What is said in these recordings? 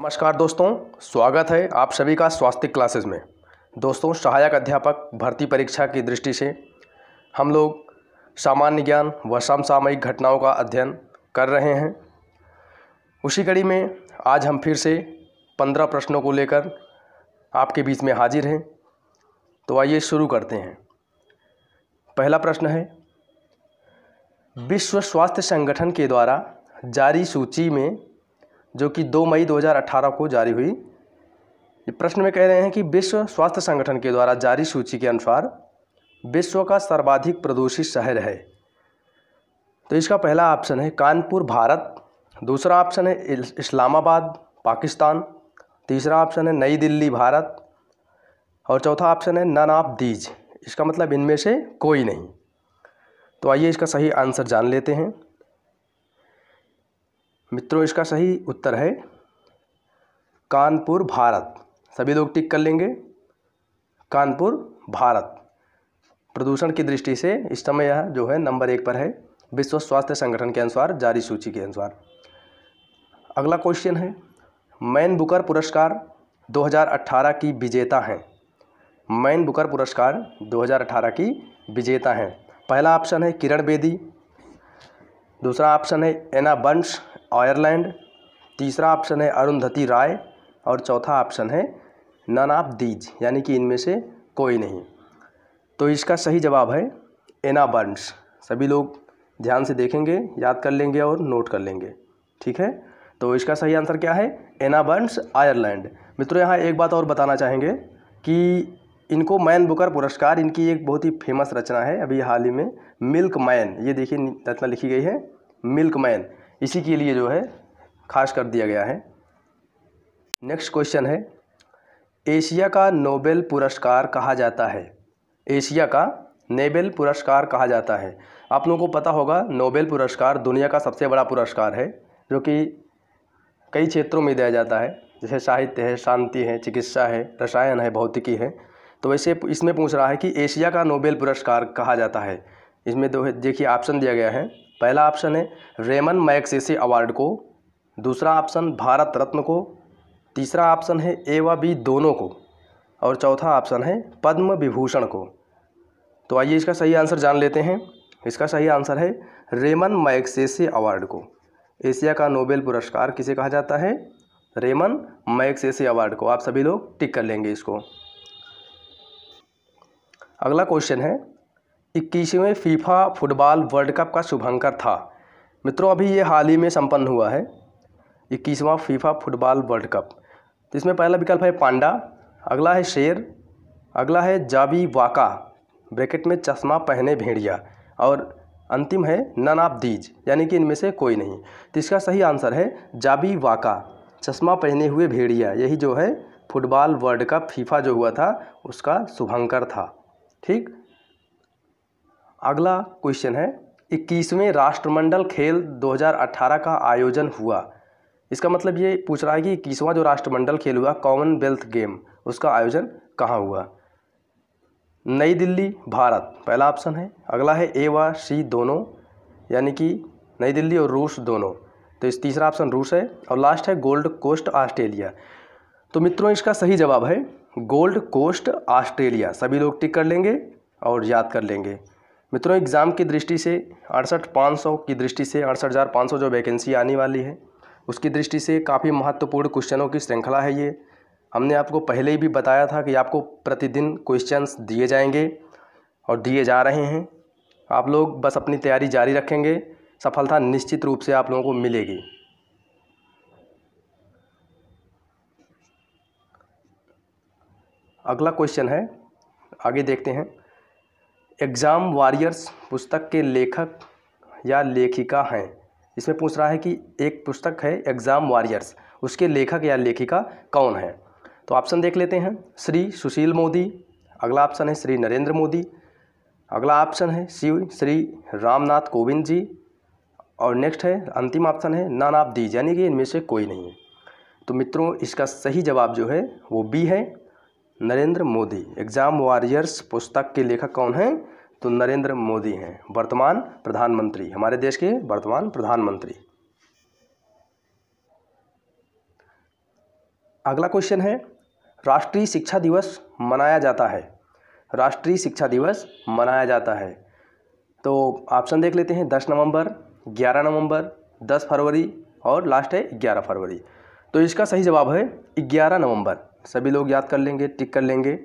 नमस्कार दोस्तों स्वागत है आप सभी का स्वास्थ्य क्लासेस में दोस्तों सहायक अध्यापक भर्ती परीक्षा की दृष्टि से हम लोग सामान्य ज्ञान व समसामयिक घटनाओं का अध्ययन कर रहे हैं उसी कड़ी में आज हम फिर से पंद्रह प्रश्नों को लेकर आपके बीच में हाजिर हैं तो आइए शुरू करते हैं पहला प्रश्न है विश्व स्वास्थ्य संगठन के द्वारा जारी सूची में जो कि 2 मई 2018 को जारी हुई ये प्रश्न में कह रहे हैं कि विश्व स्वास्थ्य संगठन के द्वारा जारी सूची के अनुसार विश्व का सर्वाधिक प्रदूषित शहर है तो इसका पहला ऑप्शन है कानपुर भारत दूसरा ऑप्शन है इस्लामाबाद पाकिस्तान तीसरा ऑप्शन है नई दिल्ली भारत और चौथा ऑप्शन है नन ऑफ दीज इसका मतलब इनमें से कोई नहीं तो आइए इसका सही आंसर जान लेते हैं मित्रों इसका सही उत्तर है कानपुर भारत सभी लोग टिक कर लेंगे कानपुर भारत प्रदूषण की दृष्टि से इस समय यह जो है नंबर एक पर है विश्व स्वास्थ्य संगठन के अनुसार जारी सूची के अनुसार अगला क्वेश्चन है मैन बुकर पुरस्कार 2018 की विजेता हैं मैन बुकर पुरस्कार 2018 की विजेता हैं पहला ऑप्शन है किरण बेदी दूसरा ऑप्शन है एना बंश आयरलैंड तीसरा ऑप्शन है अरुंधति राय और चौथा ऑप्शन है नन ऑफ दीज यानी कि इनमें से कोई नहीं तो इसका सही जवाब है एना बर्न्स सभी लोग ध्यान से देखेंगे याद कर लेंगे और नोट कर लेंगे ठीक है तो इसका सही आंसर क्या है एना बर्न्स आयरलैंड मित्रों यहाँ एक बात और बताना चाहेंगे कि इनको मैन बुकर पुरस्कार इनकी एक बहुत ही फेमस रचना है अभी हाल ही में मिल्क मैन ये देखिए रचना लिखी गई है मिल्क मैन इसी के लिए जो है खास कर दिया गया है नेक्स्ट क्वेश्चन है एशिया का नोबेल पुरस्कार कहा जाता है एशिया का नेबेल पुरस्कार कहा जाता है आप लोगों को पता होगा नोबेल पुरस्कार दुनिया का सबसे बड़ा पुरस्कार है जो कि कई क्षेत्रों में दिया जाता है जैसे साहित्य है शांति है चिकित्सा है रसायन है भौतिकी है तो वैसे इसमें पूछ रहा है कि एशिया का नोबेल पुरस्कार कहा जाता है इसमें दो देखिए ऑप्शन दिया गया है पहला ऑप्शन है रेमन मैक्सेसे अवार्ड को दूसरा ऑप्शन भारत रत्न को तीसरा ऑप्शन है ए व बी दोनों को और चौथा ऑप्शन है पद्म विभूषण को तो आइए इसका सही आंसर जान लेते हैं इसका सही आंसर है रेमन मैक्सेसे अवार्ड को एशिया का नोबेल पुरस्कार किसे कहा जाता है रेमन मैक्सेसे अवार्ड को आप सभी लोग टिक कर लेंगे इसको अगला क्वेश्चन है इक्कीसवें फीफा फुटबॉल वर्ल्ड कप का शुभंकर था मित्रों अभी ये हाल ही में संपन्न हुआ है इक्कीसवां फीफा फुटबॉल वर्ल्ड कप तो इसमें पहला विकल्प है पांडा अगला है शेर अगला है जाबी वाका ब्रैकेट में चश्मा पहने भेड़िया और अंतिम है नन दीज यानी कि इनमें से कोई नहीं तो इसका सही आंसर है जाबी वाका चश्मा पहने हुए भेड़िया यही जो है फुटबॉल वर्ल्ड कप फीफा जो हुआ था उसका शुभंकर था ठीक अगला क्वेश्चन है इक्कीसवें राष्ट्रमंडल खेल 2018 का आयोजन हुआ इसका मतलब ये पूछ रहा है कि इक्कीसवां जो राष्ट्रमंडल खेल हुआ कॉमनवेल्थ गेम उसका आयोजन कहाँ हुआ नई दिल्ली भारत पहला ऑप्शन है अगला है ए व सी दोनों यानी कि नई दिल्ली और रूस दोनों तो इस तीसरा ऑप्शन रूस है और लास्ट है गोल्ड कोस्ट ऑस्ट्रेलिया तो मित्रों इसका सही जवाब है गोल्ड कोस्ट ऑस्ट्रेलिया सभी लोग टिक कर लेंगे और याद कर लेंगे मित्रों एग्ज़ाम की दृष्टि से अड़सठ पाँच सौ की दृष्टि से अड़सठ हज़ार पाँच सौ जो वैकेंसी आने वाली है उसकी दृष्टि से काफ़ी महत्वपूर्ण क्वेश्चनों की श्रृंखला है ये हमने आपको पहले ही भी बताया था कि आपको प्रतिदिन क्वेश्चंस दिए जाएंगे और दिए जा रहे हैं आप लोग बस अपनी तैयारी जारी रखेंगे सफलता निश्चित रूप से आप लोगों को मिलेगी अगला क्वेश्चन है आगे देखते हैं एग्ज़ाम वॉरियर्स पुस्तक के लेखक या लेखिका हैं इसमें पूछ रहा है कि एक पुस्तक है एग्ज़ाम वॉरियर्स उसके लेखक या लेखिका कौन है तो ऑप्शन देख लेते हैं श्री सुशील मोदी अगला ऑप्शन है श्री नरेंद्र मोदी अगला ऑप्शन है शिव श्री रामनाथ कोविंद जी और नेक्स्ट है अंतिम ऑप्शन है नानाब दी यानी कि इनमें से कोई नहीं है तो मित्रों इसका सही जवाब जो है वो बी है नरेंद्र मोदी एग्जाम वॉरियर्स पुस्तक के लेखक कौन हैं तो नरेंद्र मोदी हैं वर्तमान प्रधानमंत्री हमारे देश के वर्तमान प्रधानमंत्री अगला क्वेश्चन है राष्ट्रीय शिक्षा दिवस मनाया जाता है राष्ट्रीय शिक्षा दिवस मनाया जाता है तो ऑप्शन देख लेते हैं दस नवंबर ग्यारह नवंबर दस फरवरी और लास्ट है ग्यारह फरवरी तो इसका सही जवाब है ग्यारह नवंबर सभी लोग याद कर लेंगे टिक कर लेंगे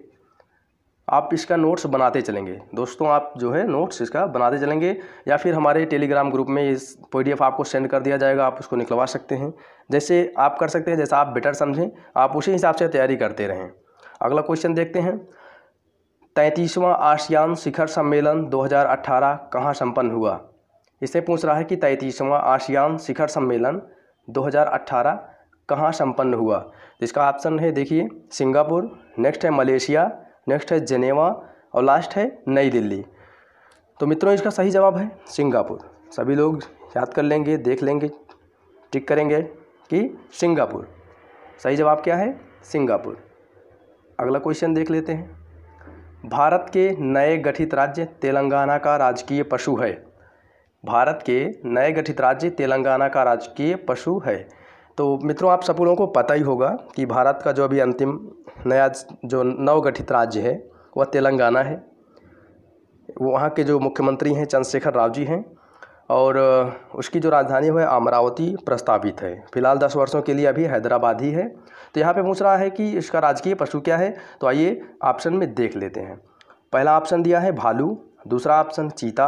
आप इसका नोट्स बनाते चलेंगे दोस्तों आप जो है नोट्स इसका बनाते चलेंगे या फिर हमारे टेलीग्राम ग्रुप में इस पीडीएफ आपको सेंड कर दिया जाएगा आप उसको निकलवा सकते हैं जैसे आप कर सकते हैं जैसा आप बेटर समझें आप उसी हिसाब से तैयारी करते रहें अगला क्वेश्चन देखते हैं तैंतीसवां आसियान शिखर सम्मेलन 2018 कहाँ संपन्न हुआ इसे पूछ रहा है कि तैंतीसवां आसियान शिखर सम्मेलन 2018 कहाँ संपन्न हुआ तो इसका ऑप्शन है देखिए सिंगापुर नेक्स्ट है मलेशिया नेक्स्ट है जेनेवा और लास्ट है नई दिल्ली तो मित्रों इसका सही जवाब है सिंगापुर सभी लोग याद कर लेंगे देख लेंगे टिक करेंगे कि सिंगापुर सही जवाब क्या है सिंगापुर अगला क्वेश्चन देख लेते हैं भारत के नए गठित राज्य तेलंगाना का राजकीय पशु है भारत के नए गठित राज्य तेलंगाना का राजकीय पशु है तो मित्रों आप सब लोगों को पता ही होगा कि भारत का जो अभी अंतिम नया जो नवगठित राज्य है वह तेलंगाना है वहाँ के जो मुख्यमंत्री हैं चंद्रशेखर राव जी हैं और उसकी जो राजधानी है अमरावती प्रस्तावित है फिलहाल दस वर्षों के लिए अभी हैदराबाद ही है तो यहाँ पे पूछ रहा है कि इसका राजकीय पशु क्या है तो आइए ऑप्शन में देख लेते हैं पहला ऑप्शन दिया है भालू दूसरा ऑप्शन चीता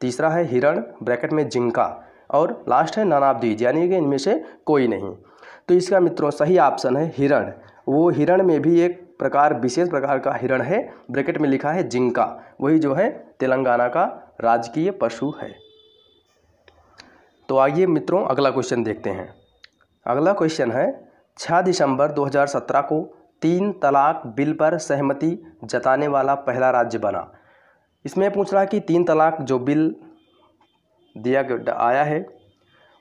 तीसरा है हिरण ब्रैकेट में जिंका और लास्ट है नानाब्दीज यानी कि इनमें से कोई नहीं तो इसका मित्रों सही ऑप्शन है हिरण वो हिरण में भी एक प्रकार विशेष प्रकार का हिरण है ब्रैकेट में लिखा है जिंका वही जो है तेलंगाना का राजकीय पशु है तो आइए मित्रों अगला क्वेश्चन देखते हैं अगला क्वेश्चन है 6 दिसंबर 2017 को तीन तलाक बिल पर सहमति जताने वाला पहला राज्य बना इसमें पूछ रहा कि तीन तलाक जो बिल दिया आया है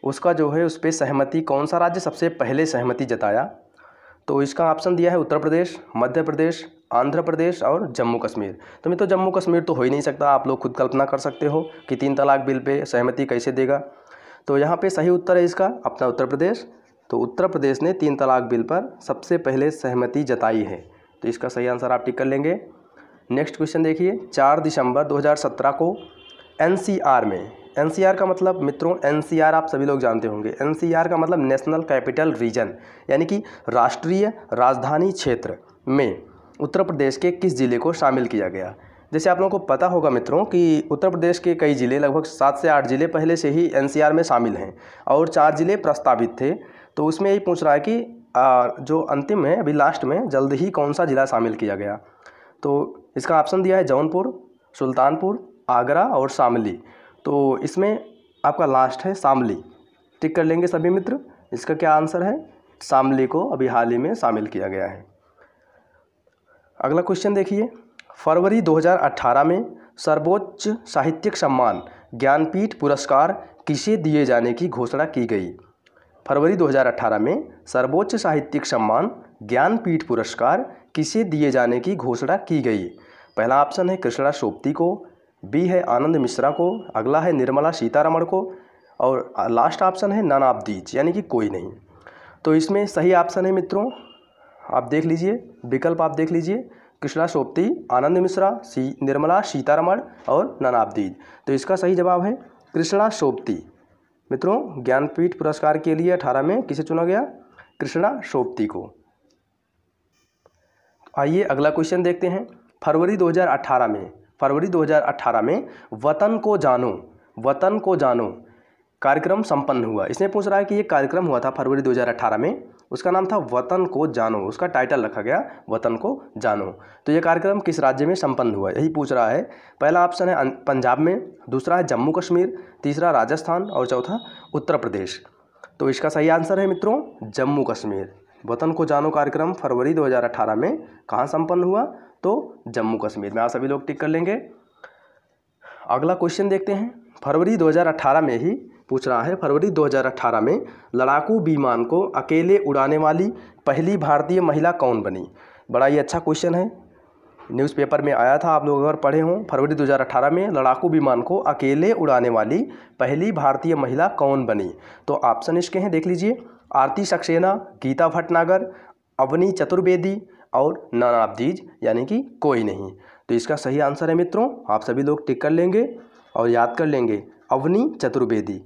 उसका जो है उस पर सहमति कौन सा राज्य सबसे पहले सहमति जताया तो इसका ऑप्शन दिया है उत्तर प्रदेश मध्य प्रदेश आंध्र प्रदेश और जम्मू कश्मीर तो मैं तो जम्मू कश्मीर तो हो ही नहीं सकता आप लोग खुद कल्पना कर सकते हो कि तीन तलाक बिल पे सहमति कैसे देगा तो यहाँ पे सही उत्तर है इसका अपना उत्तर प्रदेश तो उत्तर प्रदेश ने तीन तलाक बिल पर सबसे पहले सहमति जताई है तो इसका सही आंसर आप टिक कर लेंगे नेक्स्ट क्वेश्चन देखिए चार दिसंबर दो को एन में एन का मतलब मित्रों एन आप सभी लोग जानते होंगे एन का मतलब नेशनल कैपिटल रीजन यानी कि राष्ट्रीय राजधानी क्षेत्र में उत्तर प्रदेश के किस ज़िले को शामिल किया गया जैसे आप लोगों को पता होगा मित्रों कि उत्तर प्रदेश के कई ज़िले लगभग सात से आठ ज़िले पहले से ही एन में शामिल हैं और चार ज़िले प्रस्तावित थे तो उसमें यही पूछ रहा है कि जो अंतिम है अभी लास्ट में जल्द ही कौन सा ज़िला शामिल किया गया तो इसका ऑप्शन दिया है जौनपुर सुल्तानपुर आगरा और शामली तो इसमें आपका लास्ट है शामली टिक कर लेंगे सभी मित्र इसका क्या आंसर है शामली को अभी हाल ही में शामिल किया गया है अगला क्वेश्चन देखिए फरवरी 2018 में सर्वोच्च साहित्यिक सम्मान ज्ञानपीठ पुरस्कार किसे दिए जाने की घोषणा की गई फरवरी 2018 में सर्वोच्च साहित्यिक सम्मान ज्ञानपीठ पुरस्कार किसे दिए जाने की घोषणा की गई पहला ऑप्शन है कृष्णा शोप्ती को बी है आनंद मिश्रा को अगला है निर्मला सीतारमण को और लास्ट ऑप्शन है नन ऑफ दीज यानी कि कोई नहीं तो इसमें सही ऑप्शन है मित्रों आप देख लीजिए विकल्प आप देख लीजिए कृष्णा सोप्ती आनंद मिश्रा सी निर्मला सीतारमण और दीज तो इसका सही जवाब है कृष्णा सोप्ती मित्रों ज्ञानपीठ पुरस्कार के लिए अठारह में किसे चुना गया कृष्णा सोप्ती को आइए अगला क्वेश्चन देखते हैं फरवरी 2018 में फरवरी 2018 में वतन को जानो वतन को जानो कार्यक्रम संपन्न हुआ इसमें पूछ रहा है कि ये कार्यक्रम हुआ था फरवरी 2018 में उसका नाम था वतन को जानो उसका टाइटल रखा गया वतन को जानो तो ये कार्यक्रम किस राज्य में संपन्न हुआ यही पूछ रहा है पहला ऑप्शन है अं, पंजाब में दूसरा है जम्मू कश्मीर तीसरा राजस्थान और चौथा उत्तर प्रदेश तो इसका सही आंसर है मित्रों जम्मू कश्मीर वतन को जानो कार्यक्रम फरवरी 2018 में कहाँ संपन्न हुआ तो जम्मू कश्मीर में आप सभी लोग टिक कर लेंगे अगला क्वेश्चन देखते हैं फरवरी 2018 में ही पूछ रहा है फरवरी 2018 में लड़ाकू विमान को अकेले उड़ाने वाली पहली भारतीय महिला कौन बनी बड़ा ही अच्छा क्वेश्चन है न्यूज़पेपर में आया था आप लोग अगर पढ़े हों फरवरी 2018 में लड़ाकू विमान को अकेले उड़ाने वाली पहली भारतीय महिला कौन बनी तो ऑप्शन इसके हैं देख लीजिए आरती सक्सेना गीता भटनागर अवनी चतुर्वेदी और नन ऑफ दीज यानी कि कोई नहीं तो इसका सही आंसर है मित्रों आप सभी लोग टिक कर लेंगे और याद कर लेंगे अवनी चतुर्वेदी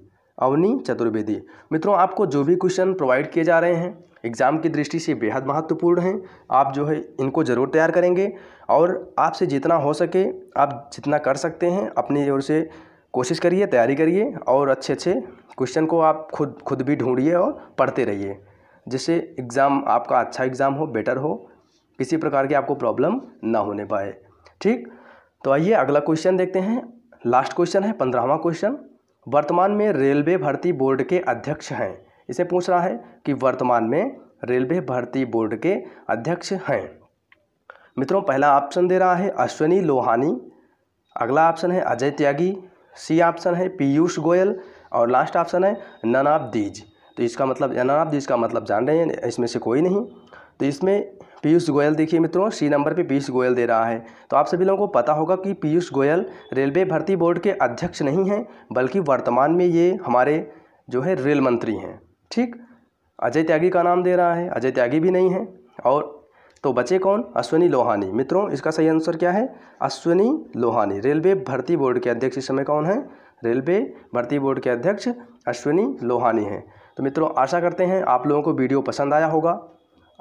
अवनी चतुर्वेदी मित्रों आपको जो भी क्वेश्चन प्रोवाइड किए जा रहे हैं एग्ज़ाम की दृष्टि से बेहद महत्वपूर्ण हैं आप जो है इनको ज़रूर तैयार करेंगे और आपसे जितना हो सके आप जितना कर सकते हैं अपनी ओर से कोशिश करिए तैयारी करिए और अच्छे अच्छे क्वेश्चन को आप खुद खुद भी ढूंढिए और पढ़ते रहिए जिससे एग्ज़ाम आपका अच्छा एग्ज़ाम हो बेटर हो किसी प्रकार की आपको प्रॉब्लम ना होने पाए ठीक तो आइए अगला क्वेश्चन देखते हैं लास्ट क्वेश्चन है पंद्रहवा क्वेश्चन वर्तमान में रेलवे भर्ती बोर्ड के अध्यक्ष हैं इसे पूछ रहा है कि वर्तमान में रेलवे भर्ती बोर्ड के अध्यक्ष हैं मित्रों पहला ऑप्शन दे रहा है अश्विनी लोहानी अगला ऑप्शन है अजय त्यागी सी ऑप्शन है पीयूष गोयल और लास्ट ऑप्शन है ननाब दीज तो इसका मतलब ननाब दीज का मतलब जान रहे हैं इसमें से कोई नहीं तो इसमें पीयूष गोयल देखिए मित्रों सी नंबर पे पीयूष गोयल दे रहा है तो आप सभी लोगों को पता होगा कि पीयूष गोयल रेलवे भर्ती बोर्ड के अध्यक्ष नहीं हैं बल्कि वर्तमान में ये हमारे जो है रेल मंत्री हैं ठीक अजय त्यागी का नाम दे रहा है अजय त्यागी भी नहीं है और तो बचे कौन अश्विनी लोहानी मित्रों इसका सही आंसर क्या है अश्विनी लोहानी रेलवे भर्ती बोर्ड के अध्यक्ष इस समय कौन है रेलवे भर्ती बोर्ड के अध्यक्ष अश्विनी लोहानी हैं तो मित्रों आशा करते हैं आप लोगों को वीडियो पसंद आया होगा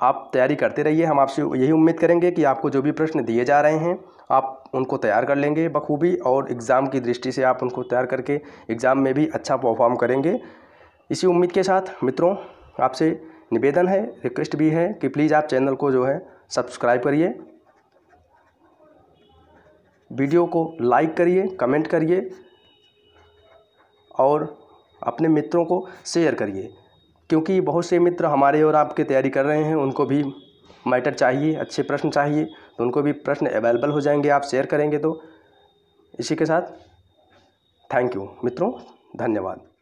आप तैयारी करते रहिए हम आपसे यही उम्मीद करेंगे कि आपको जो भी प्रश्न दिए जा रहे हैं आप उनको तैयार कर लेंगे बखूबी और एग्ज़ाम की दृष्टि से आप उनको तैयार करके एग्ज़ाम में भी अच्छा परफॉर्म करेंगे इसी उम्मीद के साथ मित्रों आपसे निवेदन है रिक्वेस्ट भी है कि प्लीज़ आप चैनल को जो है सब्सक्राइब करिए वीडियो को लाइक करिए कमेंट करिए और अपने मित्रों को शेयर करिए क्योंकि बहुत से मित्र हमारे और आपके तैयारी कर रहे हैं उनको भी मैटर चाहिए अच्छे प्रश्न चाहिए तो उनको भी प्रश्न अवेलेबल हो जाएंगे आप शेयर करेंगे तो इसी के साथ थैंक यू मित्रों धन्यवाद